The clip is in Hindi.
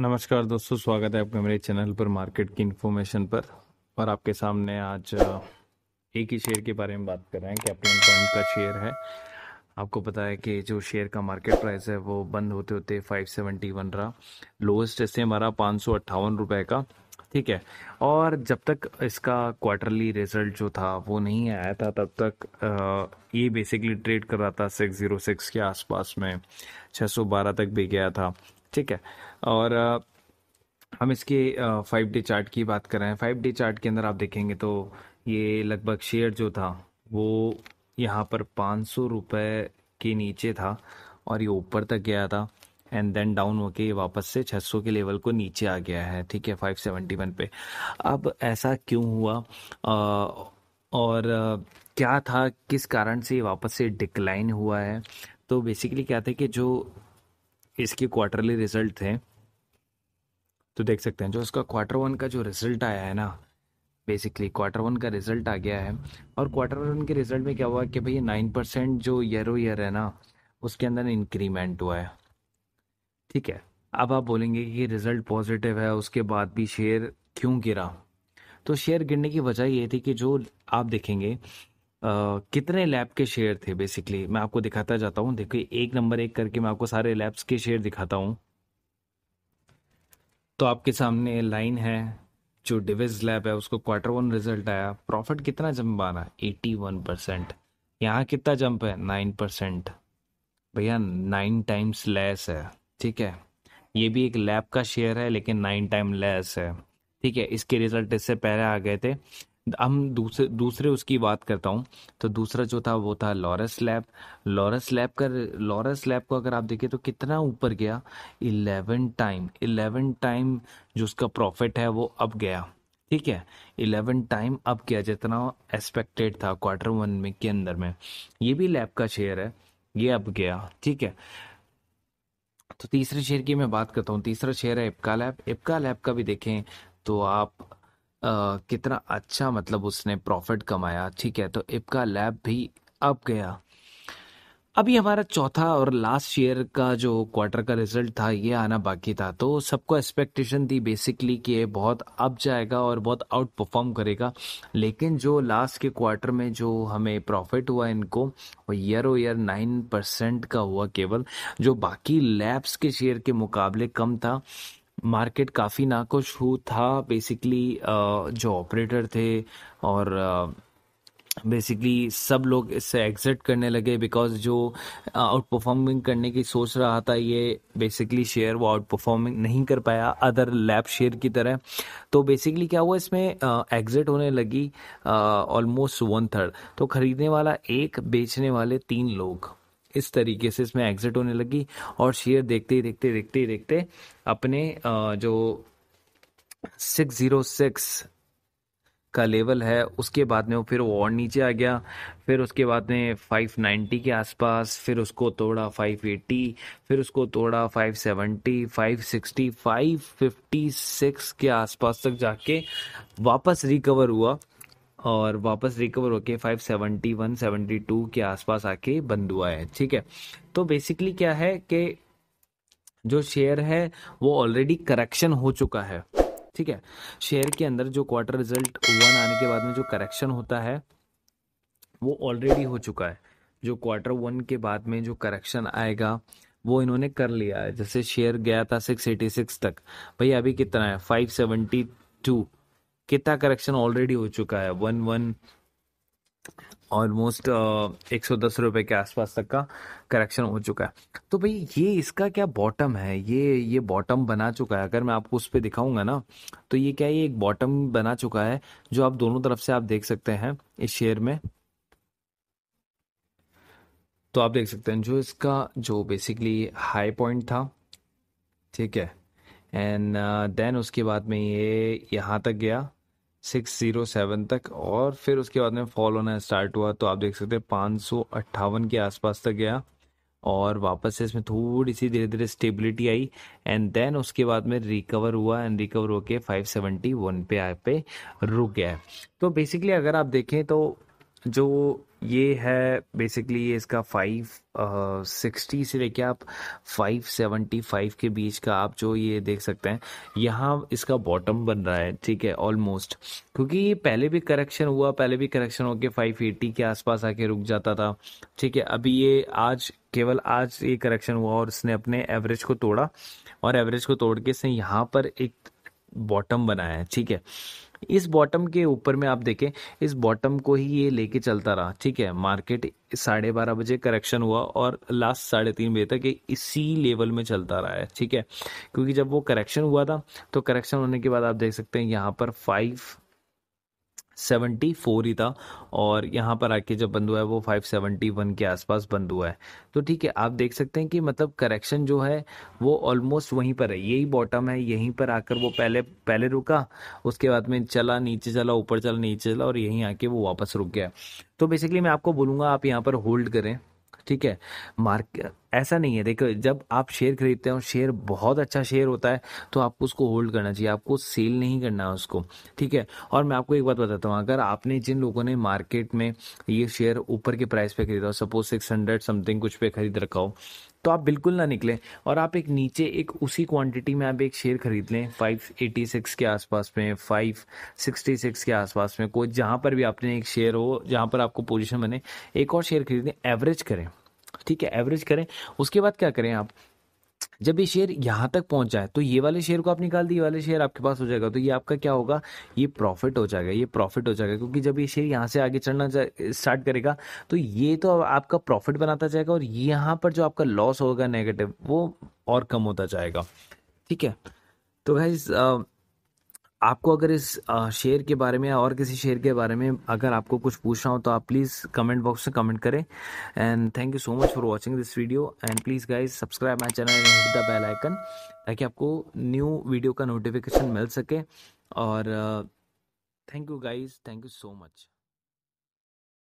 नमस्कार दोस्तों स्वागत है आपका मेरे चैनल पर मार्केट की इन्फॉर्मेशन पर और आपके सामने आज एक ही शेयर के बारे में बात कर रहे हैं कैप्टन पॉइंट का शेयर है आपको पता है कि जो शेयर का मार्केट प्राइस है वो बंद होते होते 571 रहा लोएस्ट इससे हमारा पाँच सौ का ठीक है और जब तक इसका क्वार्टरली रिजल्ट जो था वो नहीं आया था तब तक ये बेसिकली ट्रेड कर रहा था सिक्स जीरो सिक्स के आसपास में बारह तक भी गया था ठीक है और हम इसके फाइव डे चार्ट की बात कर रहे हैं फाइव डे चार्ट के अंदर आप देखेंगे तो ये लगभग शेयर जो था वो यहाँ पर पाँच सौ रुपये के नीचे था और ये ऊपर तक गया था एंड देन डाउन होके ये वापस से 600 के लेवल को नीचे आ गया है ठीक है 571 पे अब ऐसा क्यों हुआ आ, और आ, क्या था किस कारण से ये वापस से डिक्लाइन हुआ है तो बेसिकली क्या था कि जो इसके क्वार्टरली रिजल्ट थे तो देख सकते हैं जो इसका क्वार्टर वन का जो रिजल्ट आया है ना बेसिकली क्वार्टर वन का रिजल्ट आ गया है और क्वार्टर वन के रिजल्ट में क्या हुआ कि भैया नाइन परसेंट जो ईयर ओ ईयर है ना उसके अंदर इंक्रीमेंट हुआ है ठीक है अब आप बोलेंगे कि रिजल्ट पॉजिटिव है उसके बाद भी शेयर क्यों गिरा तो शेयर गिरने की वजह ये थी कि जो आप देखेंगे कितने लैब के शेयर थे बेसिकली मैं आपको दिखाता जाता हूँ देखिए एक नंबर एक करके मैं आपको सारे लैब्स के शेयर दिखाता हूँ तो आपके सामने लाइन है जो डिविज लैब है उसको क्वार्टर वन रिजल्ट आया प्रॉफिट कितना जंप आ रहा एटी वन परसेंट यहाँ कितना जंप है नाइन परसेंट भैया नाइन टाइम्स लेस है ठीक है ये भी एक लैब का शेयर है लेकिन नाइन टाइम लेस है ठीक है इसके रिजल्ट इससे पहले आ गए थे हम दूसरे दूसरे उसकी बात करता हूँ तो दूसरा जो था वो था लॉरस लैब लॉरस लैब का लॉरस लैब को अगर आप देखें तो कितना ऊपर गया इलेवन टाइम इलेवन टाइम जो उसका प्रॉफिट है वो अब गया ठीक है इलेवन टाइम अब गया जितना एक्सपेक्टेड था क्वार्टर वन में के अंदर में ये भी लैब का शेयर है ये अब गया ठीक है तो तीसरे शेयर की मैं बात करता हूँ तीसरा शेयर है इपका लैब इपका लैब का भी देखें तो आप कितना अच्छा मतलब उसने प्रॉफिट कमाया ठीक है तो इपका लैब भी अब गया अभी हमारा चौथा और लास्ट ईयर का जो क्वार्टर का रिजल्ट था ये आना बाकी था तो सबको एक्सपेक्टेशन थी बेसिकली कि ये बहुत अप जाएगा और बहुत आउट परफॉर्म करेगा लेकिन जो लास्ट के क्वार्टर में जो हमें प्रॉफिट हुआ इनको वो year on year nine percent का हुआ केवल जो बाकी लैब्स के शेयर के मुकाबले कम था मार्केट काफ़ी नाखुश हु था बेसिकली जो ऑपरेटर थे और बेसिकली सब लोग इससे एग्जिट करने लगे बिकॉज जो आउट परफॉर्मिंग करने की सोच रहा था ये बेसिकली शेयर वो आउट परफॉर्मिंग नहीं कर पाया अदर लैब शेयर की तरह तो बेसिकली क्या हुआ इसमें एग्जिट होने लगी ऑलमोस्ट वन थर्ड तो खरीदने वाला एक बेचने वाले तीन लोग इस तरीके से इसमें एग्जिट होने लगी और शेयर देखते ही देखते देखते ही देखते अपने जो सिक्स जीरो सिक्स का लेवल है उसके बाद में वो फिर वो और नीचे आ गया फिर उसके बाद में नाइन्टी के आसपास फिर उसको तोड़ा फाइव एटी फिर उसको तोड़ा five five seventy sixty five fifty six के आसपास तक जाके वापस रिकवर हुआ और वापस रिकवर होके 571 72 के आसपास आके बंद हुआ है ठीक है तो बेसिकली क्या है कि जो शेयर है वो ऑलरेडी करेक्शन हो चुका है ठीक है शेयर के अंदर जो क्वार्टर रिजल्ट वन आने के बाद में जो करेक्शन होता है वो ऑलरेडी हो चुका है जो क्वार्टर वन के बाद में जो करेक्शन आएगा वो इन्होंने कर लिया है जैसे शेयर गया था सिक्स एटी सिक्स तक भाई अभी कितना है फाइव सेवेंटी टू कितना करेक्शन ऑलरेडी हो चुका है वन वन ऑलमोस्ट एक सौ दस रुपये के आसपास तक का करेक्शन हो चुका है तो भाई ये इसका क्या बॉटम है ये ये बॉटम बना चुका है अगर मैं आपको उस पर दिखाऊंगा ना तो ये क्या ये एक बॉटम बना चुका है जो आप दोनों तरफ से आप देख सकते हैं इस शेयर में तो आप देख सकते हैं जो इसका जो बेसिकली हाई पॉइंट था ठीक है एंड देन uh, उसके बाद में ये यहाँ तक गया सिक्स ज़ीरो सेवन तक और फिर उसके बाद में फॉल होना स्टार्ट हुआ तो आप देख सकते हैं पाँच सौ अट्ठावन के आसपास तक गया और वापस से इसमें थोड़ी सी धीरे धीरे स्टेबिलिटी आई एंड देन उसके बाद में रिकवर हुआ एंड रिकवर होके वन पे आए पे रुक गया है तो बेसिकली अगर आप देखें तो जो ये है बेसिकली ये इसका फाइव सिक्सटी uh, से लेके आप फाइव सेवेंटी फाइव के बीच का आप जो ये देख सकते हैं यहाँ इसका बॉटम बन रहा है ठीक है ऑलमोस्ट क्योंकि ये पहले भी करेक्शन हुआ पहले भी करेक्शन होके फाइव एटी के आसपास आके रुक जाता था ठीक है अभी ये आज केवल आज ये करेक्शन हुआ और इसने अपने एवरेज को तोड़ा और एवरेज को तोड़ के इसने यहाँ पर एक बॉटम बनाया है ठीक है इस बॉटम के ऊपर में आप देखें इस बॉटम को ही ये लेके चलता रहा ठीक है मार्केट साढ़े बारह बजे करेक्शन हुआ और लास्ट साढ़े तीन बजे तक इसी लेवल में चलता रहा है ठीक है क्योंकि जब वो करेक्शन हुआ था तो करेक्शन होने के बाद आप देख सकते हैं यहाँ पर फाइव सेवेंटी फोर ही था और यहाँ पर आके जब बंद हुआ है वो फाइव सेवेंटी वन के आसपास बंद हुआ है तो ठीक है आप देख सकते हैं कि मतलब करेक्शन जो है वो ऑलमोस्ट वहीं पर है यही बॉटम है यहीं पर आकर वो पहले पहले रुका उसके बाद में चला नीचे चला ऊपर चला नीचे चला और यहीं आके वो वापस रुक गया तो बेसिकली मैं आपको बोलूँगा आप यहाँ पर होल्ड करें ठीक है मार्क ऐसा नहीं है देखो जब आप शेयर खरीदते हो शेयर बहुत अच्छा शेयर होता है तो आपको उसको होल्ड करना चाहिए आपको सेल नहीं करना है उसको ठीक है और मैं आपको एक बात बताता हूँ अगर आपने जिन लोगों ने मार्केट में ये शेयर ऊपर के प्राइस पे खरीदा हो सपोज सिक्स हंड्रेड समथिंग कुछ पे खरीद रखा हो तो आप बिल्कुल ना निकलें और आप एक नीचे एक उसी क्वांटिटी में आप एक शेयर खरीद लें 586 के आसपास में 566 के आसपास में कोई जहाँ पर भी आपने एक शेयर हो जहाँ पर आपको पोजीशन बने एक और शेयर खरीदें एवरेज करें ठीक है एवरेज करें उसके बाद क्या करें आप जब ये शेयर यहाँ तक पहुँच जाए तो ये वाले शेयर को आप निकाल दिए वाले शेयर आपके पास हो जाएगा तो ये आपका क्या होगा ये प्रॉफिट हो जाएगा ये प्रॉफिट हो जाएगा क्योंकि जब ये शेयर यहाँ से आगे चढ़ना स्टार्ट करेगा तो ये तो आपका प्रॉफिट बनाता जाएगा और यहाँ पर जो आपका लॉस होगा नेगेटिव वो और कम होता जाएगा ठीक है तो भाई आपको अगर इस शेयर के बारे में या और किसी शेयर के बारे में अगर आपको कुछ पूछना हो तो आप प्लीज़ कमेंट बॉक्स में कमेंट करें and thank you so much for watching this video and please guys subscribe my channel and hit the bell icon ताकि आपको न्यू वीडियो का नोटिफिकेशन मिल सके और thank you guys thank you so much